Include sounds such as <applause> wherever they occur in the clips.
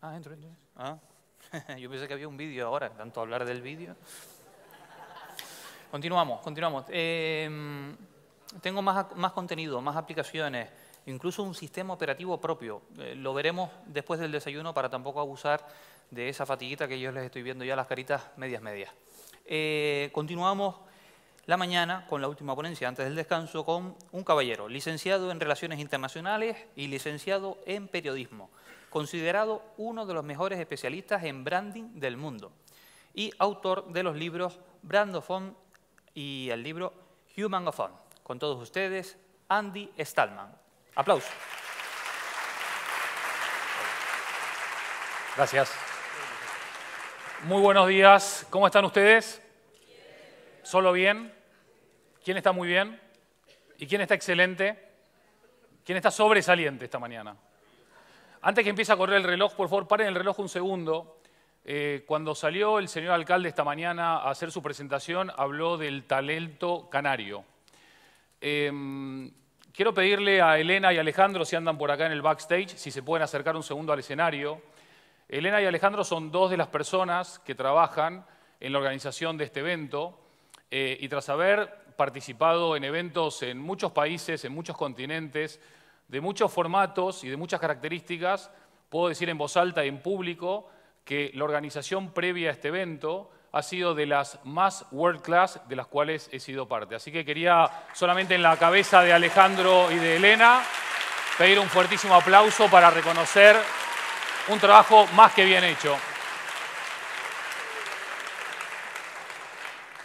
Ah, entro, <laughs> Yo pensé que había un vídeo ahora, tanto hablar del vídeo. Continuamos, continuamos. Em, tengo más, contenido, más aplicaciones, incluso un sistema operativo propio. Eh, lo veremos después del desayuno para tampoco abusar de esa fatiguita que yo les estoy viendo ya las caritas medias medias. Eh, continuamos la mañana con la última ponencia antes del descanso con un caballero, licenciado en Relaciones Internacionales y licenciado en Periodismo considerado uno de los mejores especialistas en branding del mundo y autor de los libros Brand of Fun y el libro Human of Fun. Con todos ustedes, Andy Stallman. Aplausos. Gracias. Muy buenos días. ¿Cómo están ustedes? ¿Solo bien? ¿Quién está muy bien? ¿Y quién está excelente? ¿Quién está sobresaliente esta mañana? Antes que empiece a correr el reloj, por favor, paren el reloj un segundo. Eh, cuando salió el señor alcalde esta mañana a hacer su presentación, habló del talento canario. Em, quiero pedirle a Elena y Alejandro, si andan por acá en el backstage, si se pueden acercar un segundo al escenario. Elena y Alejandro son dos de las personas que trabajan en la organización de este evento eh, y tras haber participado en eventos en muchos países, en muchos continentes, de muchos formatos y de muchas características, puedo decir en voz alta y en público que la organización previa a este evento ha sido de las más world class de las cuales he sido parte. Así que quería solamente en la cabeza de Alejandro y de Elena pedir un fuertísimo aplauso para reconocer un trabajo más que bien hecho.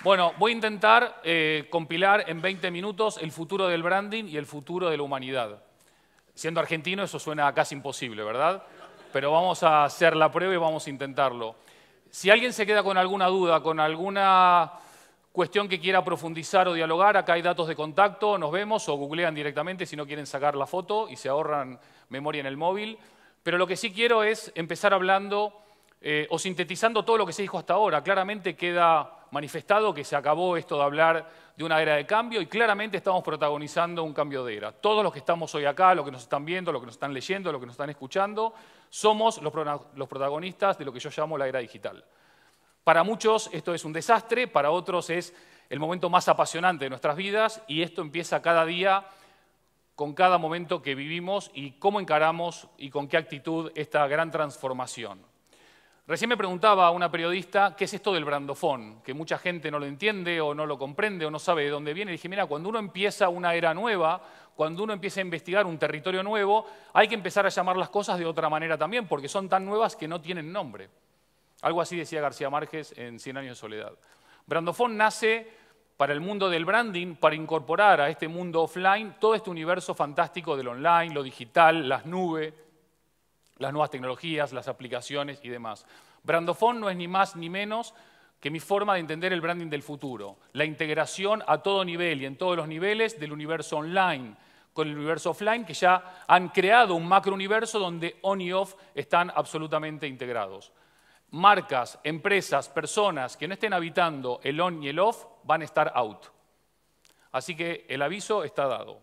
Bueno, voy a intentar eh, compilar en 20 minutos el futuro del branding y el futuro de la humanidad. Siendo argentino eso suena casi imposible, ¿verdad? Pero vamos a hacer la prueba y vamos a intentarlo. Si alguien se queda con alguna duda, con alguna cuestión que quiera profundizar o dialogar, acá hay datos de contacto, nos vemos o googlean directamente si no quieren sacar la foto y se ahorran memoria en el móvil. Pero lo que sí quiero es empezar hablando eh, o sintetizando todo lo que se dijo hasta ahora. Claramente queda manifestado que se acabó esto de hablar de una era de cambio y claramente estamos protagonizando un cambio de era. Todos los que estamos hoy acá, los que nos están viendo, los que nos están leyendo, los que nos están escuchando, somos los, los protagonistas de lo que yo llamo la era digital. Para muchos esto es un desastre, para otros es el momento más apasionante de nuestras vidas y esto empieza cada día con cada momento que vivimos y cómo encaramos y con qué actitud esta gran transformación. Recién me preguntaba una periodista qué es esto del brandofón, que mucha gente no lo entiende o no lo comprende o no sabe de dónde viene. Y dije, mira, cuando uno empieza una era nueva, cuando uno empieza a investigar un territorio nuevo, hay que empezar a llamar las cosas de otra manera también, porque son tan nuevas que no tienen nombre. Algo así decía García Márquez en Cien años de soledad. Brandofón nace para el mundo del branding, para incorporar a este mundo offline todo este universo fantástico del online, lo digital, las nubes, las nuevas tecnologías, las aplicaciones y demás. Brandofón no es ni más ni menos que mi forma de entender el branding del futuro, la integración a todo nivel y en todos los niveles del universo online con el universo offline, que ya han creado un macro universo donde on y off están absolutamente integrados. Marcas, empresas, personas que no estén habitando el on y el off van a estar out. Así que el aviso está dado.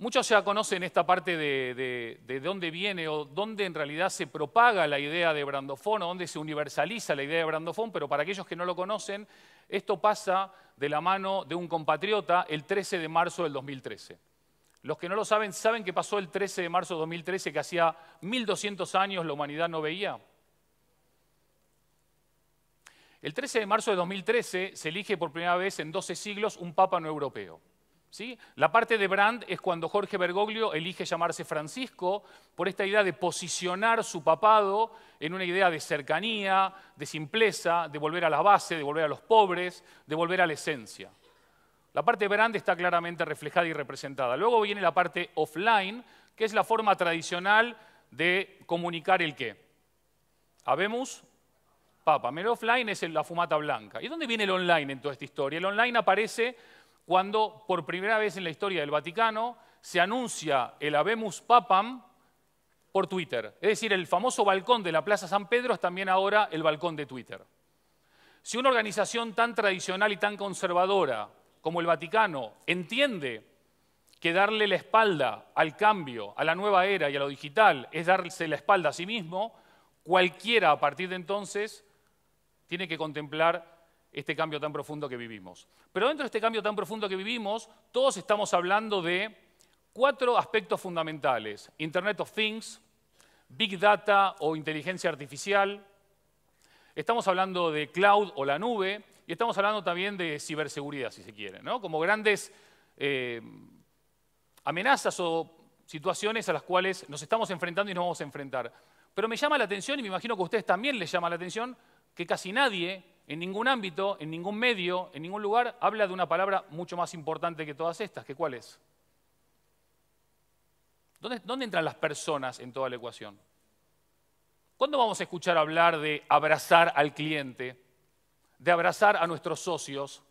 Muchos ya conocen esta parte de, dónde viene o dónde en realidad se propaga la idea de Brandofón o dónde se universaliza la idea de Brandofón, pero para aquellos que no lo conocen, esto pasa de la mano de un compatriota el 13 de marzo del 2013. Los que no lo saben, ¿saben qué pasó el 13 de marzo del 2013 que hacía 1200 años la humanidad no veía? El 13 de marzo de 2013 se elige por primera vez en 12 siglos un papa no europeo. La parte de Brand es cuando Jorge Bergoglio elige llamarse Francisco por esta idea de posicionar su papado en una idea de cercanía, de simpleza, de volver a la base, de volver a los pobres, de volver a la esencia. La parte de Brand está claramente reflejada y representada. Luego viene la parte offline, que es la forma tradicional de comunicar el qué. Habemos papa. Pero offline es la fumata blanca. ¿Y dónde viene el online en toda esta historia? El online aparece cuando por primera vez en la historia del Vaticano se anuncia el Abemus Papam por Twitter. Es decir, el famoso balcón de la Plaza San Pedro es también ahora el balcón de Twitter. Si una organización tan tradicional y tan conservadora como el Vaticano entiende que darle la espalda al cambio, a la nueva era y a lo digital es darse la espalda a sí mismo, cualquiera a partir de entonces tiene que contemplar este cambio tan profundo que vivimos. Pero dentro de este cambio tan profundo que vivimos, todos estamos hablando de cuatro aspectos fundamentales. Internet of Things, Big Data o inteligencia artificial. Estamos hablando de cloud o la nube y estamos hablando también de ciberseguridad, si se quiere, como grandes eh, amenazas o situaciones a las cuales nos estamos enfrentando y nos vamos a enfrentar. Pero me llama la atención, y me imagino que a ustedes también les llama la atención, que casi nadie en ningún ámbito, en ningún medio, en ningún lugar habla de una palabra mucho más importante que todas estas, que cuál es. ¿Dónde, dónde entran las personas en toda la ecuación? ¿Cuándo vamos a escuchar hablar de abrazar al cliente, de abrazar a nuestros socios,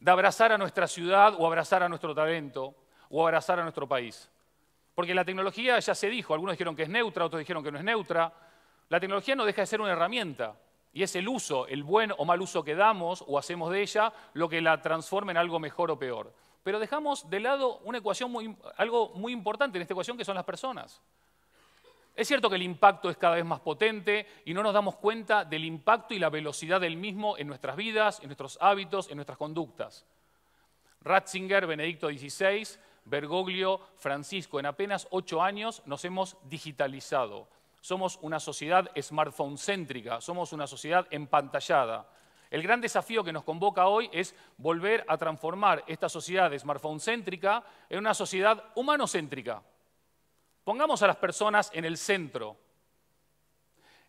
de abrazar a nuestra ciudad o abrazar a nuestro talento o abrazar a nuestro país? Porque la tecnología ya se dijo, algunos dijeron que es neutra, otros dijeron que no es neutra. La tecnología no deja de ser una herramienta. Y es el uso, el buen o mal uso que damos o hacemos de ella, lo que la transforma en algo mejor o peor. Pero dejamos de lado una ecuación muy, algo muy importante en esta ecuación que son las personas. Es cierto que el impacto es cada vez más potente y no nos damos cuenta del impacto y la velocidad del mismo en nuestras vidas, en nuestros hábitos, en nuestras conductas. Ratzinger, Benedicto XVI, Bergoglio, Francisco, en apenas ocho años nos hemos digitalizado somos una sociedad smartphone céntrica, somos una sociedad empantallada. El gran desafío que nos convoca hoy es volver a transformar esta sociedad smartphone céntrica en una sociedad humanocéntrica. Pongamos a las personas en el centro.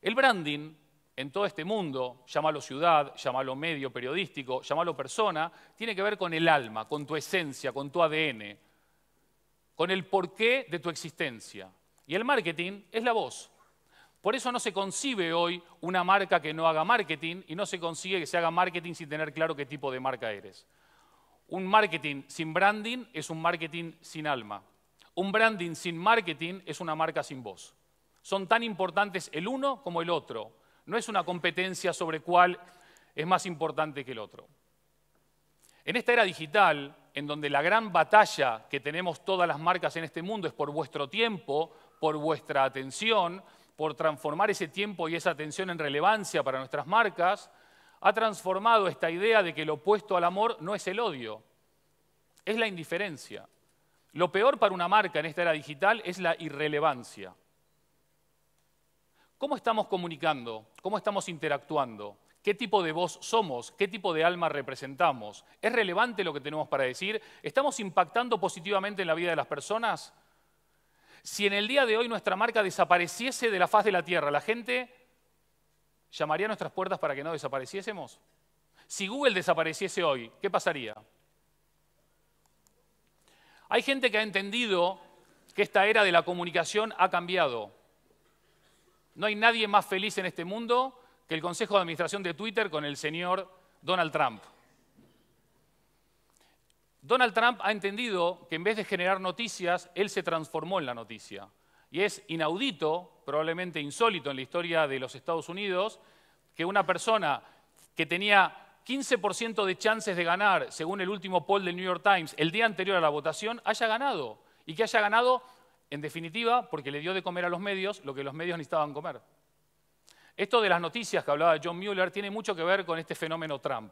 El branding en todo este mundo, llámalo ciudad, llámalo medio periodístico, llámalo persona, tiene que ver con el alma, con tu esencia, con tu ADN, con el porqué de tu existencia. Y el marketing es la voz, por eso no se concibe hoy una marca que no haga marketing y no se consigue que se haga marketing sin tener claro qué tipo de marca eres. Un marketing sin branding es un marketing sin alma. Un branding sin marketing es una marca sin voz. Son tan importantes el uno como el otro. No es una competencia sobre cuál es más importante que el otro. En esta era digital, en donde la gran batalla que tenemos todas las marcas en este mundo es por vuestro tiempo, por vuestra atención, por transformar ese tiempo y esa atención en relevancia para nuestras marcas, ha transformado esta idea de que lo opuesto al amor no es el odio, es la indiferencia. Lo peor para una marca en esta era digital es la irrelevancia. ¿Cómo estamos comunicando? ¿Cómo estamos interactuando? ¿Qué tipo de voz somos? ¿Qué tipo de alma representamos? ¿Es relevante lo que tenemos para decir? ¿Estamos impactando positivamente en la vida de las personas? Si en el día de hoy nuestra marca desapareciese de la faz de la tierra, ¿la gente llamaría a nuestras puertas para que no desapareciésemos? Si Google desapareciese hoy, ¿qué pasaría? Hay gente que ha entendido que esta era de la comunicación ha cambiado. No hay nadie más feliz en este mundo que el Consejo de Administración de Twitter con el señor Donald Trump. Donald Trump ha entendido que en vez de generar noticias, él se transformó en la noticia. Y es inaudito, probablemente insólito en la historia de los Estados Unidos, que una persona que tenía 15% de chances de ganar, según el último poll del New York Times, el día anterior a la votación, haya ganado. Y que haya ganado, en definitiva, porque le dio de comer a los medios lo que los medios necesitaban comer. Esto de las noticias que hablaba John Mueller tiene mucho que ver con este fenómeno Trump.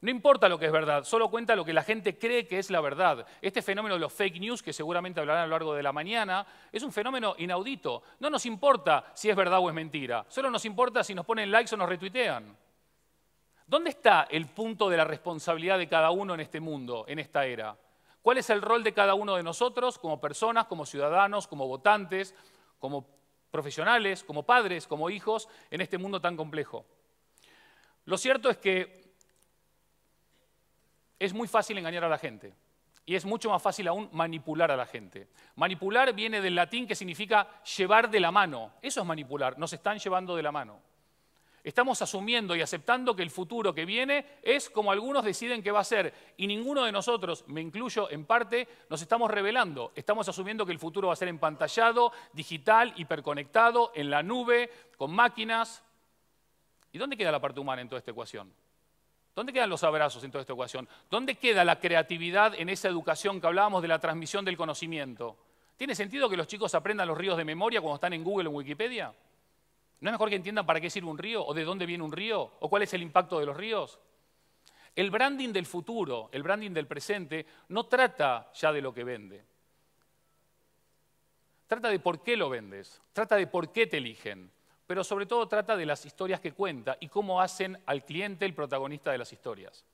No importa lo que es verdad, solo cuenta lo que la gente cree que es la verdad. Este fenómeno de los fake news, que seguramente hablarán a lo largo de la mañana, es un fenómeno inaudito. No nos importa si es verdad o es mentira, solo nos importa si nos ponen likes o nos retuitean. ¿Dónde está el punto de la responsabilidad de cada uno en este mundo, en esta era? ¿Cuál es el rol de cada uno de nosotros como personas, como ciudadanos, como votantes, como profesionales, como padres, como hijos, en este mundo tan complejo? Lo cierto es que es muy fácil engañar a la gente y es mucho más fácil aún manipular a la gente. Manipular viene del latín que significa llevar de la mano. Eso es manipular, nos están llevando de la mano. Estamos asumiendo y aceptando que el futuro que viene es como algunos deciden que va a ser y ninguno de nosotros, me incluyo en parte, nos estamos revelando. Estamos asumiendo que el futuro va a ser empantallado, digital, hiperconectado, en la nube, con máquinas. ¿Y dónde queda la parte humana en toda esta ecuación? ¿Dónde quedan los abrazos en toda esta ecuación? ¿Dónde queda la creatividad en esa educación que hablábamos de la transmisión del conocimiento? ¿Tiene sentido que los chicos aprendan los ríos de memoria cuando están en Google o en Wikipedia? ¿No es mejor que entiendan para qué sirve un río o de dónde viene un río o cuál es el impacto de los ríos? El branding del futuro, el branding del presente, no trata ya de lo que vende. Trata de por qué lo vendes, trata de por qué te eligen, pero sobre todo trata de las historias que cuenta y cómo hacen al cliente el protagonista de las historias.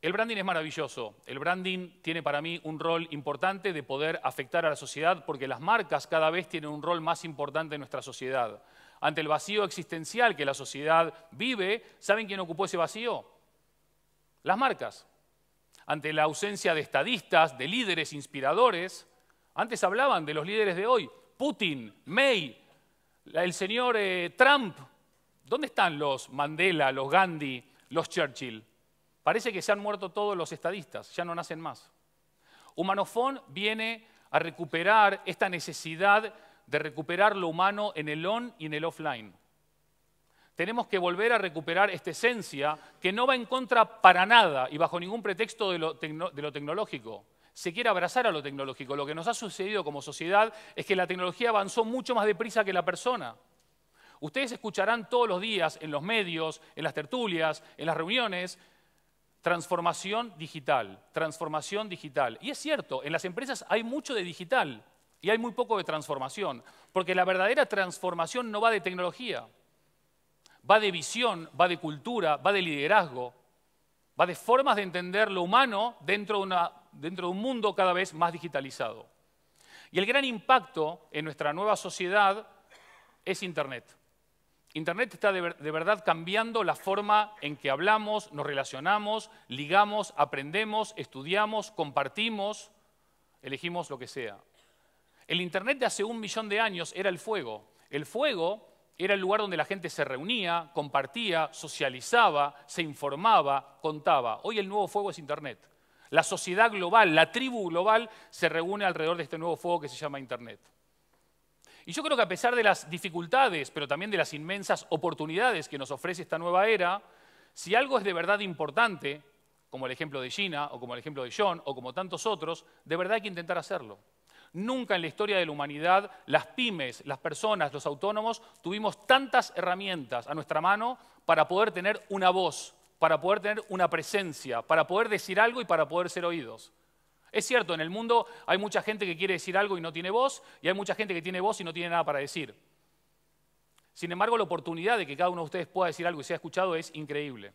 El branding es maravilloso. El branding tiene para mí un rol importante de poder afectar a la sociedad porque las marcas cada vez tienen un rol más importante en nuestra sociedad. Ante el vacío existencial que la sociedad vive, ¿saben quién ocupó ese vacío? Las marcas. Ante la ausencia de estadistas, de líderes inspiradores, antes hablaban de los líderes de hoy, Putin, May, el señor eh, Trump. ¿Dónde están los Mandela, los Gandhi, los Churchill? Parece que se han muerto todos los estadistas, ya no nacen más. Humanofón viene a recuperar esta necesidad de recuperar lo humano en el on y en el offline. Tenemos que volver a recuperar esta esencia que no va en contra para nada y bajo ningún pretexto de lo tecnológico se quiere abrazar a lo tecnológico. Lo que nos ha sucedido como sociedad es que la tecnología avanzó mucho más deprisa que la persona. Ustedes escucharán todos los días en los medios, en las tertulias, en las reuniones, transformación digital, transformación digital. Y es cierto, en las empresas hay mucho de digital y hay muy poco de transformación, porque la verdadera transformación no va de tecnología, va de visión, va de cultura, va de liderazgo, va de formas de entender lo humano dentro de una dentro de un mundo cada vez más digitalizado. Y el gran impacto en nuestra nueva sociedad es Internet. Internet está de, verdad cambiando la forma en que hablamos, nos relacionamos, ligamos, aprendemos, estudiamos, compartimos, elegimos lo que sea. El Internet de hace un millón de años era el fuego. El fuego era el lugar donde la gente se reunía, compartía, socializaba, se informaba, contaba. Hoy el nuevo fuego es Internet. La sociedad global, la tribu global se reúne alrededor de este nuevo fuego que se llama Internet. Y yo creo que a pesar de las dificultades, pero también de las inmensas oportunidades que nos ofrece esta nueva era, si algo es de verdad importante, como el ejemplo de Gina, o como el ejemplo de John, o como tantos otros, de verdad hay que intentar hacerlo. Nunca en la historia de la humanidad las pymes, las personas, los autónomos tuvimos tantas herramientas a nuestra mano para poder tener una voz, para poder tener una presencia, para poder decir algo y para poder ser oídos. Es cierto, en el mundo hay mucha gente que quiere decir algo y no tiene voz, y hay mucha gente que tiene voz y no tiene nada para decir. Sin embargo, la oportunidad de que cada uno de ustedes pueda decir algo y sea escuchado es increíble.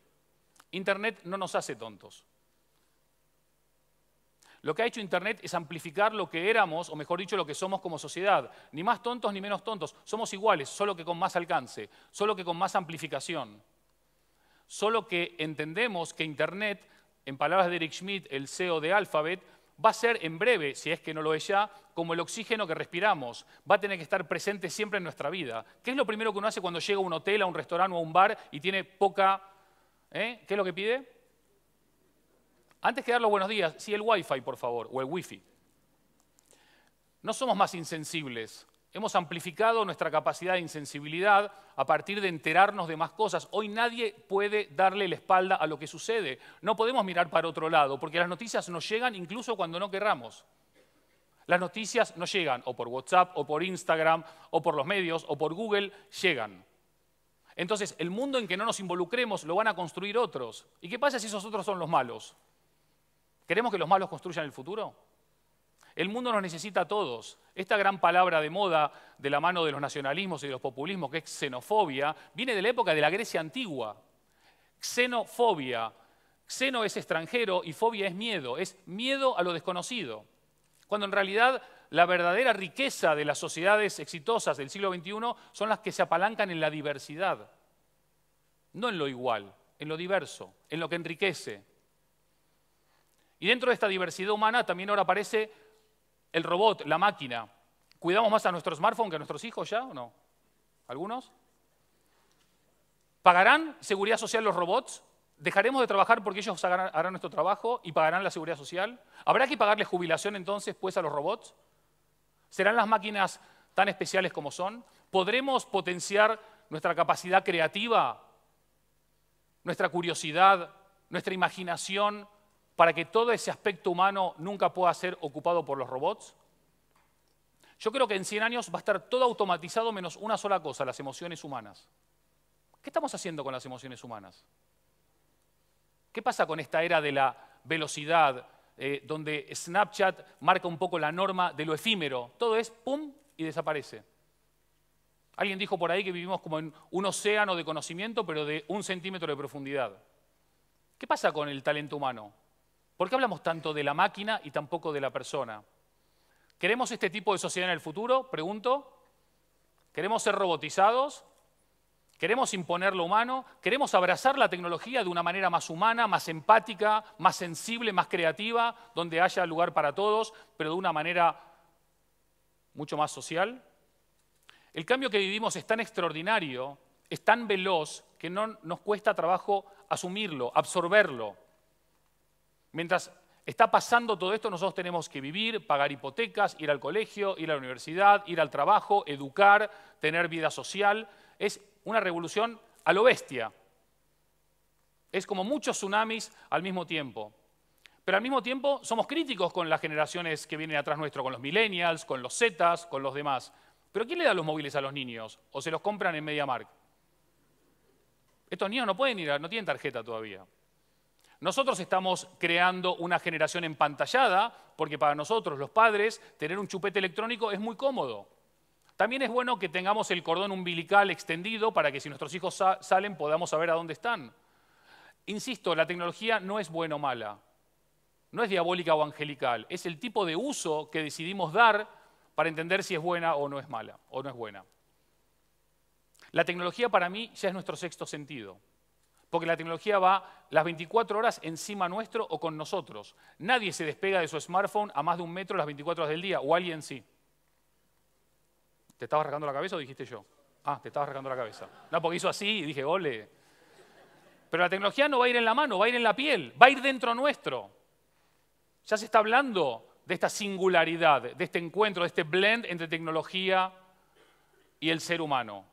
Internet no nos hace tontos. Lo que ha hecho Internet es amplificar lo que éramos, o mejor dicho, lo que somos como sociedad. Ni más tontos ni menos tontos. Somos iguales, solo que con más alcance, solo que con más amplificación. Solo que entendemos que Internet, en palabras de Eric Schmidt, el CEO de Alphabet, va a ser en breve, si es que no lo es ya, como el oxígeno que respiramos. Va a tener que estar presente siempre en nuestra vida. ¿Qué es lo primero que uno hace cuando llega a un hotel, a un restaurante o a un bar y tiene poca... ¿eh? ¿Qué es lo que pide? Antes que dar los buenos días, sí, el wifi, por favor, o el Wi-Fi. No somos más insensibles Hemos amplificado nuestra capacidad de insensibilidad a partir de enterarnos de más cosas. Hoy nadie puede darle la espalda a lo que sucede. No podemos mirar para otro lado, porque las noticias nos llegan incluso cuando no querramos. Las noticias no llegan o por WhatsApp, o por Instagram, o por los medios, o por Google, llegan. Entonces, el mundo en que no nos involucremos lo van a construir otros. ¿Y qué pasa si esos otros son los malos? ¿Queremos que los malos construyan el futuro? El mundo nos necesita a todos. Esta gran palabra de moda de la mano de los nacionalismos y de los populismos, que es xenofobia, viene de la época de la Grecia antigua. Xenofobia. Xeno es extranjero y fobia es miedo, es miedo a lo desconocido. Cuando en realidad la verdadera riqueza de las sociedades exitosas del siglo XXI son las que se apalancan en la diversidad, no en lo igual, en lo diverso, en lo que enriquece. Y dentro de esta diversidad humana también ahora aparece el robot, la máquina, ¿cuidamos más a nuestro smartphone que a nuestros hijos ya o no? ¿Algunos? ¿Pagarán seguridad social los robots? ¿Dejaremos de trabajar porque ellos harán nuestro trabajo y pagarán la seguridad social? ¿Habrá que pagarle jubilación entonces pues a los robots? ¿Serán las máquinas tan especiales como son? ¿Podremos potenciar nuestra capacidad creativa, nuestra curiosidad, nuestra imaginación para que todo ese aspecto humano nunca pueda ser ocupado por los robots? Yo creo que en 100 años va a estar todo automatizado menos una sola cosa, las emociones humanas. ¿Qué estamos haciendo con las emociones humanas? ¿Qué pasa con esta era de la velocidad, eh, donde Snapchat marca un poco la norma de lo efímero? Todo es pum y desaparece. Alguien dijo por ahí que vivimos como en un océano de conocimiento, pero de un centímetro de profundidad. ¿Qué pasa con el talento humano? ¿Por qué hablamos tanto de la máquina y tampoco de la persona? ¿Queremos este tipo de sociedad en el futuro? Pregunto. ¿Queremos ser robotizados? ¿Queremos imponer lo humano? ¿Queremos abrazar la tecnología de una manera más humana, más empática, más sensible, más creativa, donde haya lugar para todos, pero de una manera mucho más social? El cambio que vivimos es tan extraordinario, es tan veloz, que no nos cuesta trabajo asumirlo, absorberlo. Mientras está pasando todo esto, nosotros tenemos que vivir, pagar hipotecas, ir al colegio, ir a la universidad, ir al trabajo, educar, tener vida social. Es una revolución a lo bestia. Es como muchos tsunamis al mismo tiempo. Pero al mismo tiempo somos críticos con las generaciones que vienen atrás nuestro, con los millennials, con los zetas, con los demás. Pero ¿quién le da los móviles a los niños? ¿O se los compran en MediaMark? Estos niños no pueden ir, no tienen tarjeta todavía. Nosotros estamos creando una generación empantallada, porque para nosotros, los padres, tener un chupete electrónico es muy cómodo. También es bueno que tengamos el cordón umbilical extendido para que si nuestros hijos salen podamos saber a dónde están. Insisto, la tecnología no es buena o mala, no es diabólica o angelical, es el tipo de uso que decidimos dar para entender si es buena o no es mala o no es buena. La tecnología para mí ya es nuestro sexto sentido porque la tecnología va las 24 horas encima nuestro o con nosotros. Nadie se despega de su smartphone a más de un metro las 24 horas del día, o alguien sí. ¿Te estabas arrancando la cabeza o dijiste yo? Ah, te estabas arrancando la cabeza. No, porque hizo así y dije, ole. Pero la tecnología no va a ir en la mano, va a ir en la piel, va a ir dentro nuestro. Ya se está hablando de esta singularidad, de este encuentro, de este blend entre tecnología y el ser humano.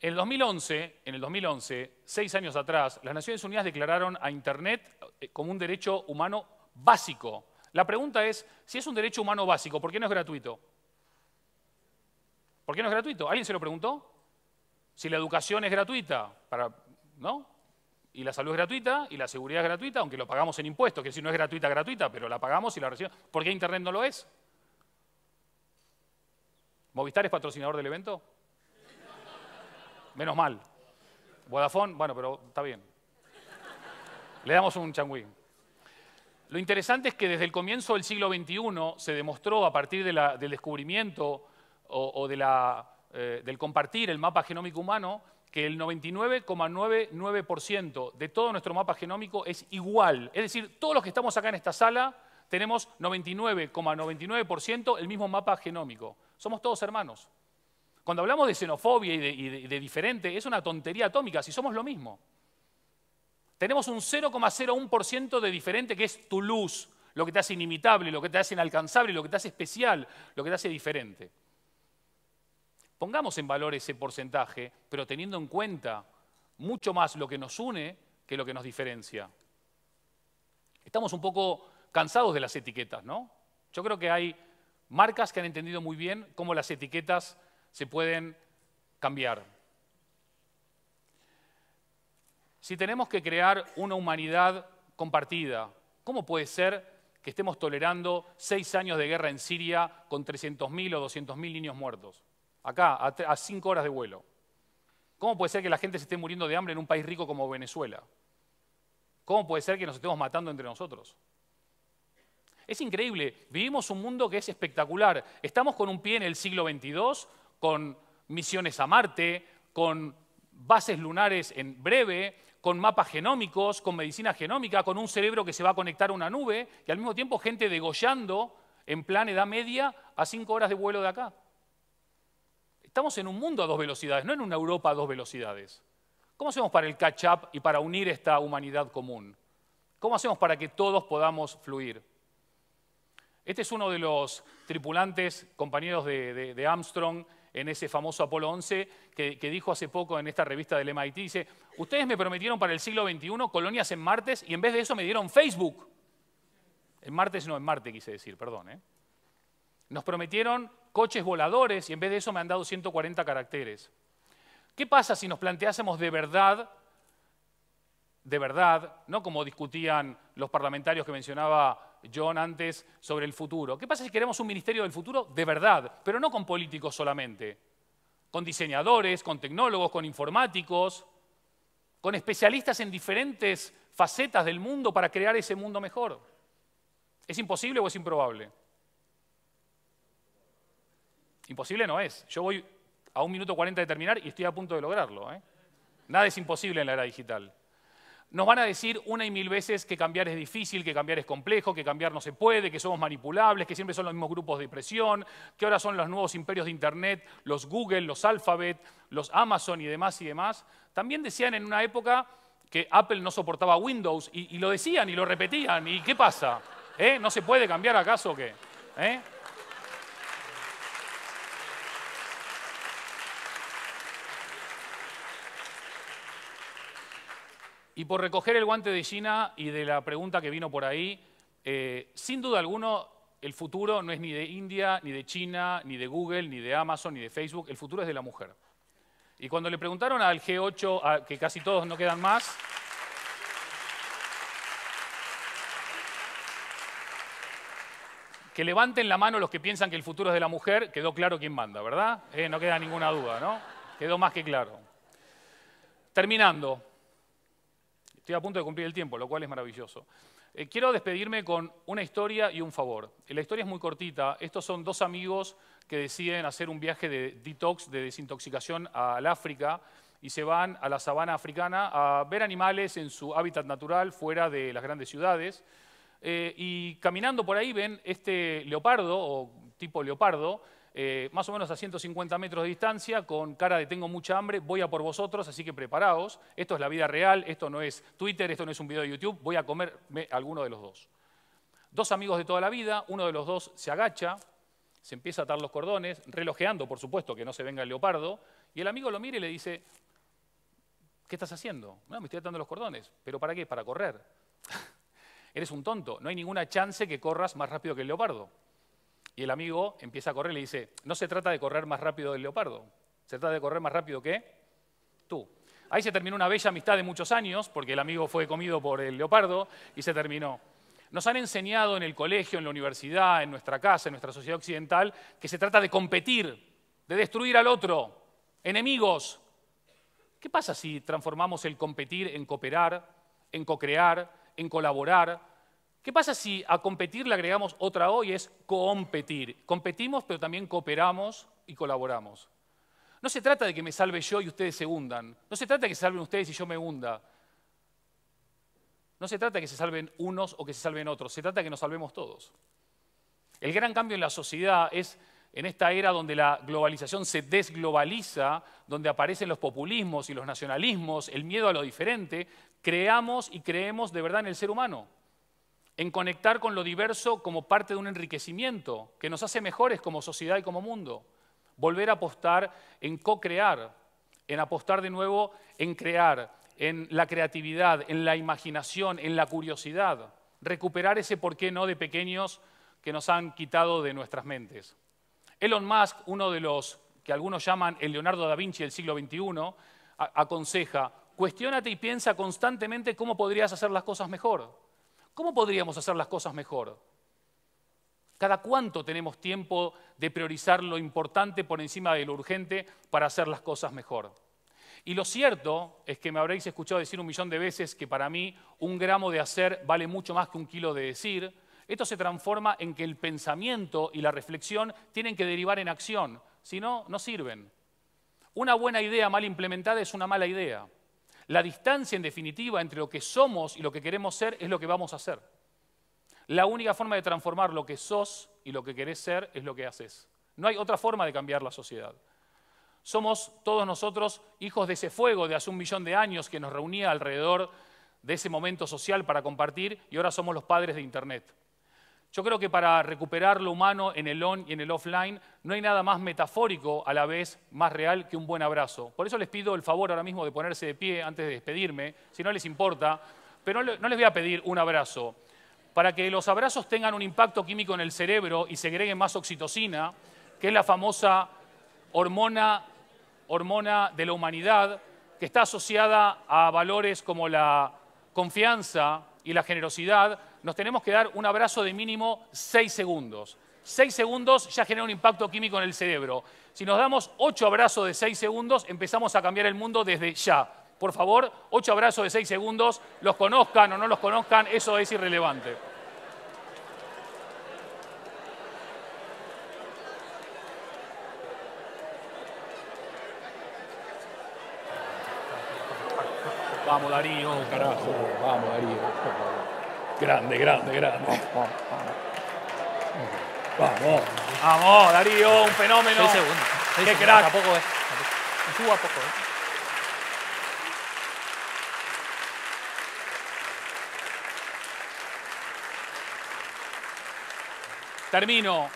En el 2011, en el 2011, seis años atrás, las Naciones Unidas declararon a Internet eh, como un derecho humano básico. La pregunta es, si es un derecho humano básico, ¿por qué no es gratuito? ¿Por qué no es gratuito? ¿Alguien se lo preguntó? Si la educación es gratuita, para, ¿no? Y la salud es gratuita, y la seguridad es gratuita, aunque lo pagamos en impuestos, que si no es gratuita, gratuita, pero la pagamos y la recibimos. ¿Por qué Internet no lo es? ¿Movistar es patrocinador del evento? Menos mal. Vodafone, bueno, pero está bien. Le damos un changüí. Lo interesante es que desde el comienzo del siglo XXI se demostró a partir del descubrimiento o, eh, del compartir el mapa genómico humano que el 99,99% de todo nuestro mapa genómico es igual. Es decir, todos los que estamos acá en esta sala tenemos 99,99% el mismo mapa genómico. Somos todos hermanos. Cuando hablamos de xenofobia y de, diferente, es una tontería atómica, si somos lo mismo. Tenemos un 0,01% de diferente que es tu luz, lo que te hace inimitable, lo que te hace inalcanzable, lo que te hace especial, lo que te hace diferente. Pongamos en valor ese porcentaje, pero teniendo en cuenta mucho más lo que nos une que lo que nos diferencia. Estamos un poco cansados de las etiquetas, ¿no? Yo creo que hay marcas que han entendido muy bien cómo las etiquetas se pueden cambiar. Si tenemos que crear una humanidad compartida, ¿cómo puede ser que estemos tolerando seis años de guerra en Siria con 300.000 o 200.000 niños muertos? Acá, a cinco horas de vuelo. ¿Cómo puede ser que la gente se esté muriendo de hambre en un país rico como Venezuela? ¿Cómo puede ser que nos estemos matando entre nosotros? Es increíble, vivimos un mundo que es espectacular. Estamos con un pie en el siglo XXII con misiones a Marte, con bases lunares en breve, con mapas genómicos, con medicina genómica, con un cerebro que se va a conectar a una nube y al mismo tiempo gente degollando en plan edad media a cinco horas de vuelo de acá. Estamos en un mundo a dos velocidades, no en una Europa a dos velocidades. ¿Cómo hacemos para el catch-up y para unir esta humanidad común? ¿Cómo hacemos para que todos podamos fluir? Este es uno de los tripulantes, compañeros de, de Armstrong, en ese famoso Apolo 11 que, dijo hace poco en esta revista del MIT, dice, ustedes me prometieron para el siglo XXI colonias en martes y en vez de eso me dieron Facebook. En martes no, en Marte quise decir, perdón. ¿eh? Nos prometieron coches voladores y en vez de eso me han dado 140 caracteres. ¿Qué pasa si nos planteásemos de verdad, de verdad, no como discutían los parlamentarios que mencionaba John antes sobre el futuro. ¿Qué pasa si queremos un ministerio del futuro de verdad, pero no con políticos solamente? Con diseñadores, con tecnólogos, con informáticos, con especialistas en diferentes facetas del mundo para crear ese mundo mejor. ¿Es imposible o es improbable? Imposible no es. Yo voy a un minuto cuarenta de terminar y estoy a punto de lograrlo. ¿eh? Nada es imposible en la era digital. Nos van a decir una y mil veces que cambiar es difícil, que cambiar es complejo, que cambiar no se puede, que somos manipulables, que siempre son los mismos grupos de presión, que ahora son los nuevos imperios de Internet, los Google, los Alphabet, los Amazon y demás y demás. También decían en una época que Apple no soportaba Windows y, lo decían y lo repetían. ¿Y qué pasa? ¿Eh? ¿No se puede cambiar acaso o qué? ¿Eh? Y por recoger el guante de China y de la pregunta que vino por ahí, eh, sin duda alguno el futuro no es ni de India, ni de China, ni de Google, ni de Amazon, ni de Facebook, el futuro es de la mujer. Y cuando le preguntaron al G8, que casi todos no quedan más, que levanten la mano los que piensan que el futuro es de la mujer, quedó claro quién manda, ¿verdad? Eh, no queda ninguna duda, ¿no? Quedó más que claro. Terminando, Estoy a punto de cumplir el tiempo, lo cual es maravilloso. Eh, quiero despedirme con una historia y un favor. La historia es muy cortita. Estos son dos amigos que deciden hacer un viaje de detox, de desintoxicación al África y se van a la sabana africana a ver animales en su hábitat natural fuera de las grandes ciudades. Eh, y caminando por ahí ven este leopardo o tipo leopardo eh, más o menos a 150 metros de distancia, con cara de tengo mucha hambre, voy a por vosotros, así que preparaos. Esto es la vida real, esto no es Twitter, esto no es un video de YouTube, voy a comerme alguno de los dos. Dos amigos de toda la vida, uno de los dos se agacha, se empieza a atar los cordones, relojeando, por supuesto, que no se venga el leopardo, y el amigo lo mira y le dice, ¿qué estás haciendo? No, me estoy atando los cordones. ¿Pero para qué? Para correr. <laughs> Eres un tonto, no hay ninguna chance que corras más rápido que el leopardo. Y el amigo empieza a correr y le dice, no se trata de correr más rápido del leopardo, se trata de correr más rápido que tú. Ahí se terminó una bella amistad de muchos años, porque el amigo fue comido por el leopardo y se terminó. Nos han enseñado en el colegio, en la universidad, en nuestra casa, en nuestra sociedad occidental, que se trata de competir, de destruir al otro, enemigos. ¿Qué pasa si transformamos el competir en cooperar, en cocrear, en colaborar, ¿Qué pasa si a competir le agregamos otra hoy? es competir? Competimos, pero también cooperamos y colaboramos. No se trata de que me salve yo y ustedes se hundan. No se trata de que se salven ustedes y yo me hunda. No se trata de que se salven unos o que se salven otros. Se trata de que nos salvemos todos. El gran cambio en la sociedad es en esta era donde la globalización se desglobaliza, donde aparecen los populismos y los nacionalismos, el miedo a lo diferente, creamos y creemos de verdad en el ser humano en conectar con lo diverso como parte de un enriquecimiento que nos hace mejores como sociedad y como mundo. Volver a apostar en co-crear, en apostar de nuevo en crear, en la creatividad, en la imaginación, en la curiosidad. Recuperar ese por qué no de pequeños que nos han quitado de nuestras mentes. Elon Musk, uno de los que algunos llaman el Leonardo da Vinci del siglo XXI, aconseja, cuestiónate y piensa constantemente cómo podrías hacer las cosas mejor. ¿Cómo podríamos hacer las cosas mejor? ¿Cada cuánto tenemos tiempo de priorizar lo importante por encima de lo urgente para hacer las cosas mejor? Y lo cierto es que me habréis escuchado decir un millón de veces que para mí un gramo de hacer vale mucho más que un kilo de decir. Esto se transforma en que el pensamiento y la reflexión tienen que derivar en acción, si no, no sirven. Una buena idea mal implementada es una mala idea. La distancia, en definitiva, entre lo que somos y lo que queremos ser es lo que vamos a hacer. La única forma de transformar lo que sos y lo que querés ser es lo que haces. No hay otra forma de cambiar la sociedad. Somos todos nosotros hijos de ese fuego de hace un millón de años que nos reunía alrededor de ese momento social para compartir y ahora somos los padres de Internet. Yo creo que para recuperar lo humano en el on y en el offline no hay nada más metafórico, a la vez más real, que un buen abrazo. Por eso les pido el favor ahora mismo de ponerse de pie antes de despedirme, si no les importa, pero no les voy a pedir un abrazo. Para que los abrazos tengan un impacto químico en el cerebro y segreguen más oxitocina, que es la famosa hormona, hormona de la humanidad, que está asociada a valores como la confianza, y la generosidad, nos tenemos que dar un abrazo de mínimo 6 segundos. 6 segundos ya genera un impacto químico en el cerebro. Si nos damos ocho abrazos de 6 segundos, empezamos a cambiar el mundo desde ya. Por favor, ocho abrazos de 6 segundos, los conozcan o no los conozcan, eso es irrelevante. Vamos, Darío, carajo. Vamos, Darío. Grande, grande, grande. Vamos, vamos. Darío, un fenómeno. Seis segundos. Seis Qué segundos. crack. Me subo a poco, ¿eh? Termino.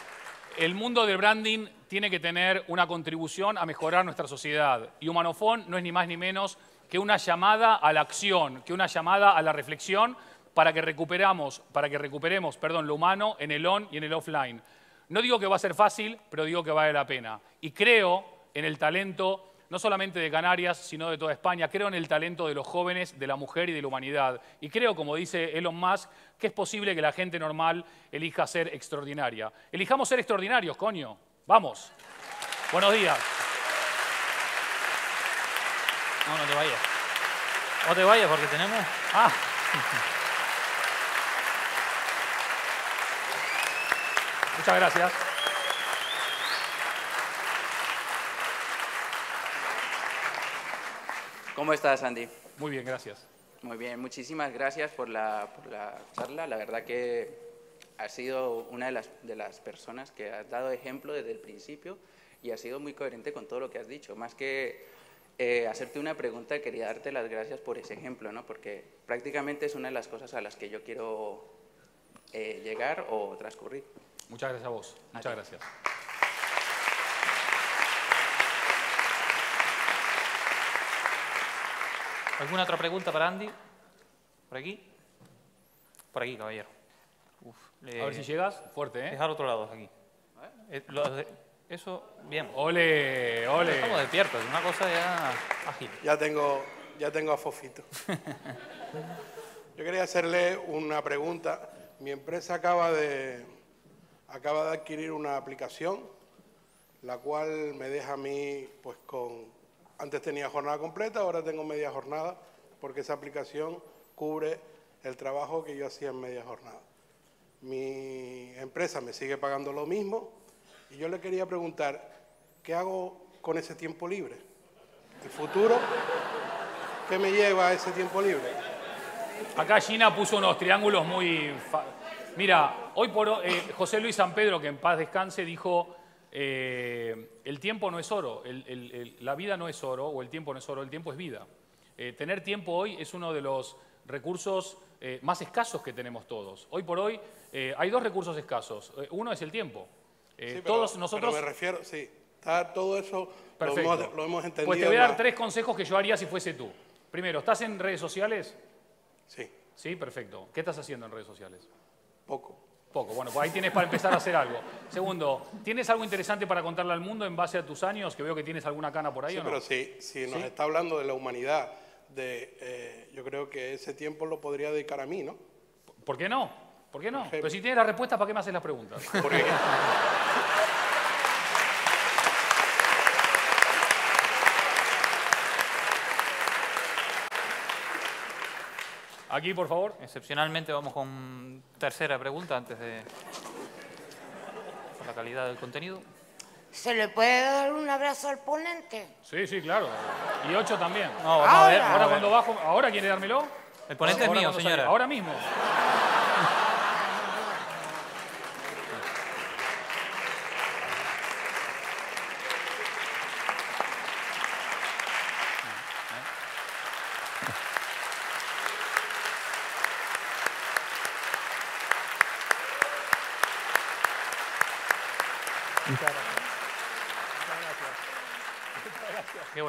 El mundo del branding tiene que tener una contribución a mejorar nuestra sociedad. Y Humanofón no es ni más ni menos que una llamada a la acción, que una llamada a la reflexión para que recuperamos, para que recuperemos, perdón, lo humano en el on y en el offline. No digo que va a ser fácil, pero digo que vale la pena. Y creo en el talento no solamente de Canarias, sino de toda España. Creo en el talento de los jóvenes, de la mujer y de la humanidad. Y creo, como dice Elon Musk, que es posible que la gente normal elija ser extraordinaria. Elijamos ser extraordinarios, coño. Vamos. Buenos días. No, no te vayas. No te vayas porque tenemos. Ah. Muchas gracias. ¿Cómo estás, Andy? Muy bien, gracias. Muy bien, muchísimas gracias por la, por la charla. La verdad que has sido una de las, personas que has dado ejemplo desde el principio y has sido muy coherente con todo lo que has dicho. Más que eh, hacerte una pregunta, quería darte las gracias por ese ejemplo, ¿no? porque prácticamente es una de las cosas a las que yo quiero eh, llegar o transcurrir. Muchas gracias a vos. Muchas gracias. ¿Alguna otra pregunta para Andy? ¿Por aquí? Por aquí, caballero a ver si llegas. Fuerte, ¿eh? Dejar otro lado aquí. Eh, eso, bien. Ole, ole. Estamos despiertos, una cosa ya ágil. Ya tengo, ya tengo a Fofito. <laughs> Yo quería hacerle una pregunta. Mi empresa acaba de, acaba de adquirir una aplicación, la cual me deja a mí, pues con... Antes tenía jornada completa, ahora tengo media jornada, porque esa aplicación cubre el trabajo que yo hacía en media jornada mi empresa me sigue pagando lo mismo y yo le quería preguntar, ¿qué hago con ese tiempo libre? El futuro, ¿qué me lleva a ese tiempo libre? Acá Gina puso unos triángulos muy... Mira, hoy por hoy, eh, José Luis San Pedro, que en paz descanse, dijo, eh, el tiempo no es oro, la vida no es oro, o el tiempo no es oro, el tiempo es vida. Eh, tener tiempo hoy es uno de los recursos más escasos que tenemos todos. Hoy por hoy eh, hay dos recursos escasos. Eh, uno es el tiempo. Eh, todos nosotros... me refiero, sí, todo eso Lo, hemos, entendido. Pues te voy a dar tres consejos que yo haría si fuese tú. Primero, ¿estás en redes sociales? Sí. Sí, perfecto. ¿Qué estás haciendo en redes sociales? Poco. Poco, bueno, pues ahí tienes para empezar a hacer algo. Segundo, ¿tienes algo interesante para contarle al mundo en base a tus años? Que veo que tienes alguna cana por ahí. no? pero si, nos está hablando de la humanidad, de, yo creo que ese tiempo lo podría dedicar a mí, ¿no? ¿Por qué no? ¿Por qué no? Pero si tiene la respuesta, ¿para qué me haces las preguntas? <laughs> Aquí, por favor. Excepcionalmente vamos con tercera pregunta antes de... la calidad del contenido. ¿Se le puede dar un abrazo al ponente? Sí, sí, claro. Y ocho también. ahora. Eh, ahora eh. cuando bajo... ¿Ahora quiere dármelo? El ponente es mío, señora. Ahora mismo.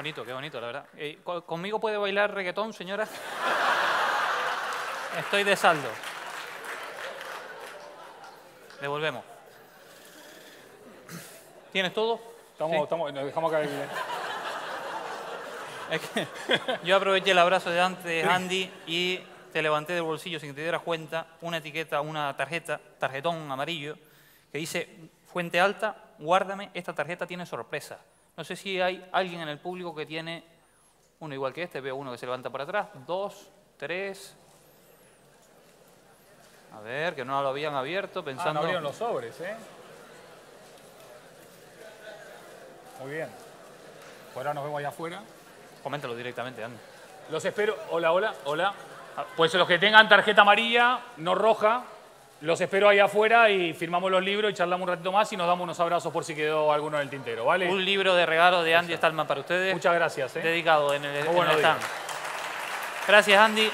bonito, qué bonito, la verdad. Eh, ¿Conmigo puede bailar reggaetón, señora? <laughs> Estoy de saldo. volvemos. ¿Tienes todo? Estamos, estamos, nos dejamos caer. <laughs> Es que yo aproveché el abrazo de antes, Andy, y te levanté del bolsillo sin que te dieras cuenta una etiqueta, una tarjeta, tarjetón amarillo, que dice, fuente alta, guárdame, esta tarjeta tiene sorpresa. No sé si hay alguien en el público que tiene uno igual que este. Veo uno que se levanta para atrás. Dos, tres. A ver, que no lo habían abierto pensando... Ah, no abrieron los sobres, ¿eh? Muy bien. Ahora nos vemos allá afuera. Coméntalo directamente, Andy. Los espero. Hola, hola, hola. Pues los que tengan tarjeta amarilla, no roja, los espero ahí afuera y firmamos los libros y charlamos un ratito más y nos damos unos abrazos por si quedó alguno en el tintero, ¿vale? Un libro de regalo de Andy Stallman para ustedes. Muchas gracias. ¿eh? Dedicado en el, Gracias, Andy.